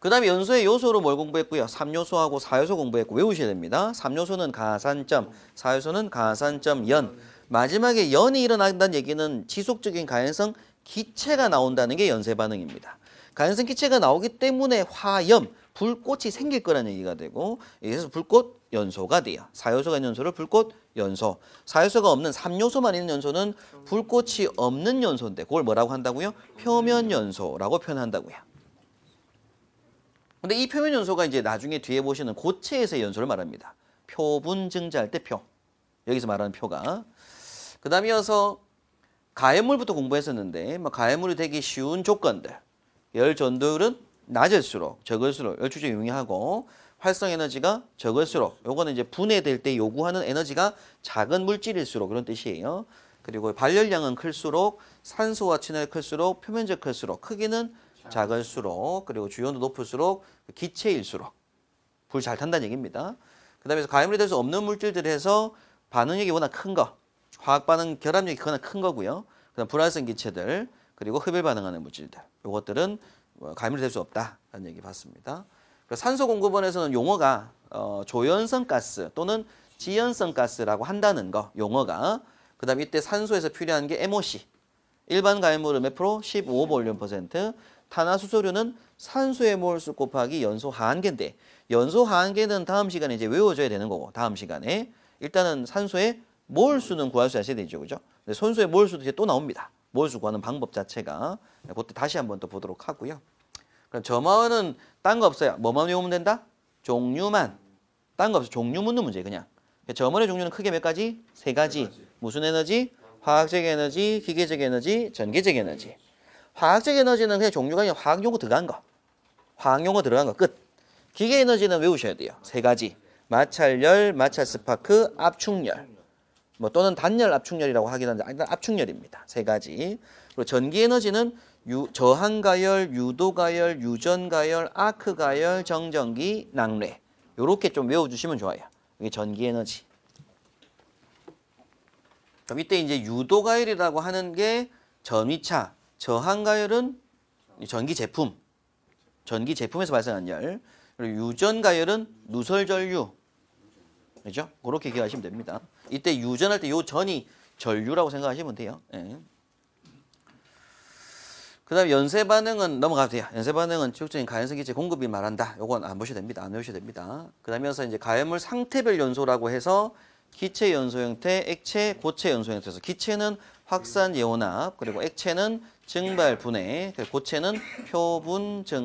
그 다음에 연소의 요소로 뭘 공부했고요? 3요소하고 4요소 공부했고 외우셔야 됩니다. 3요소는 가산점, 4요소는 가산점 연. 마지막에 연이 일어난다는 얘기는 지속적인 가연성 기체가 나온다는 게 연쇄 반응입니다. 가연성 기체가 나오기 때문에 화염, 불꽃이 생길 거라는 얘기가 되고 그래서 불꽃 연소가 돼요. 사요소가 있는 연소를 불꽃 연소. 사요소가 없는 삼요소만 있는 연소는 불꽃이 없는 연소인데 그걸 뭐라고 한다고요? 표면 연소라고 표현한다고요. 근데 이 표면 연소가 이제 나중에 뒤에 보시는 고체에서의 연소를 말합니다. 표분 증자할 때 표. 여기서 말하는 표가. 그다음 이어서 가해물부터 공부했었는데 뭐 가해물이 되기 쉬운 조건들. 열 전도율은 낮을수록 적을수록 열축제 용이하고 활성 에너지가 적을수록 요거는 이제 분해될 때 요구하는 에너지가 작은 물질일수록 그런 뜻이에요. 그리고 발열량은 클수록 산소와 친해클수록 표면적 클수록 크기는 작을 수록 그리고 주연도 높을수록 그 기체일수록 불 잘 탄다는 얘기입니다. 그 다음에 가열물이 될 수 없는 물질들에서 반응력이 워낙 큰 거, 화학 반응 결합력이 워낙 큰 거고요. 그다음 불활성 기체들 그리고 흡일 반응하는 물질들 이것들은 가열물이 될 수 없다라는 얘기 봤습니다. 산소 공급원에서는 용어가 어, 조연성 가스 또는 지연성 가스라고 한다는 거 용어가 그다음 이때 산소에서 필요한 게 MOC 일반 가해물은 몇 프로? 15볼륨 퍼센트. 탄화수소류는 산소의 몰수 곱하기 연소 하한계인데 연소 하한계는 다음 시간에 이제 외워줘야 되는 거고 다음 시간에 일단은 산소의 몰수는 구할 수 있어야 되죠. 그죠? 손수의 몰수도 이제 또 나옵니다. 몰수 구하는 방법 자체가 네, 그때 다시 한번 또 보도록 하고요. 그럼 점화원은 딴 거 없어요. 뭐만 외우면 된다? 종류만. 딴 거 없어. 종류 묻는 문제 그냥. 그러니까 점원의 종류는 크게 몇 가지? 세 가지. 무슨 에너지? 화학적 에너지, 기계적 에너지, 전기적 에너지. 화학적 에너지는 그냥 종류가 그냥 화학 용어 들어간 거. 화학 용어 들어간 거 끝. 기계 에너지는 외우셔야 돼요. 세 가지. 마찰열, 마찰 스파크, 압축열. 뭐 또는 단열 압축열이라고 하긴 하는데 압축열입니다. 세 가지. 그리고 전기 에너지는 유, 저항가열, 유도가열, 유전가열, 아크가열, 정전기, 낙뢰. 요렇게 좀 외워주시면 좋아요. 이게 전기 에너지. 그럼 이때 이제 유도가열이라고 하는 게 전위차, 저항가열은 전기 제품, 전기 제품에서 발생한 열, 그리고 유전가열은 누설전류, 그죠? 그렇게 기억하시면 됩니다. 이때 유전할 때 요 전이 전류라고 생각하시면 돼요. 예. 그 다음 연쇄 반응은 넘어가도 돼요. 연쇄 반응은 지속적인 가연성 기체 공급이 말한다. 요건 안 보셔도 됩니다. 안 외우셔도 됩니다. 그다음서 이제 가열물 상태별 연소라고 해서 기체 연소 형태, 액체, 고체 연소 형태에서 기체는 확산 예원압, 그리고 액체는 증발 분해, 고체는 표분 증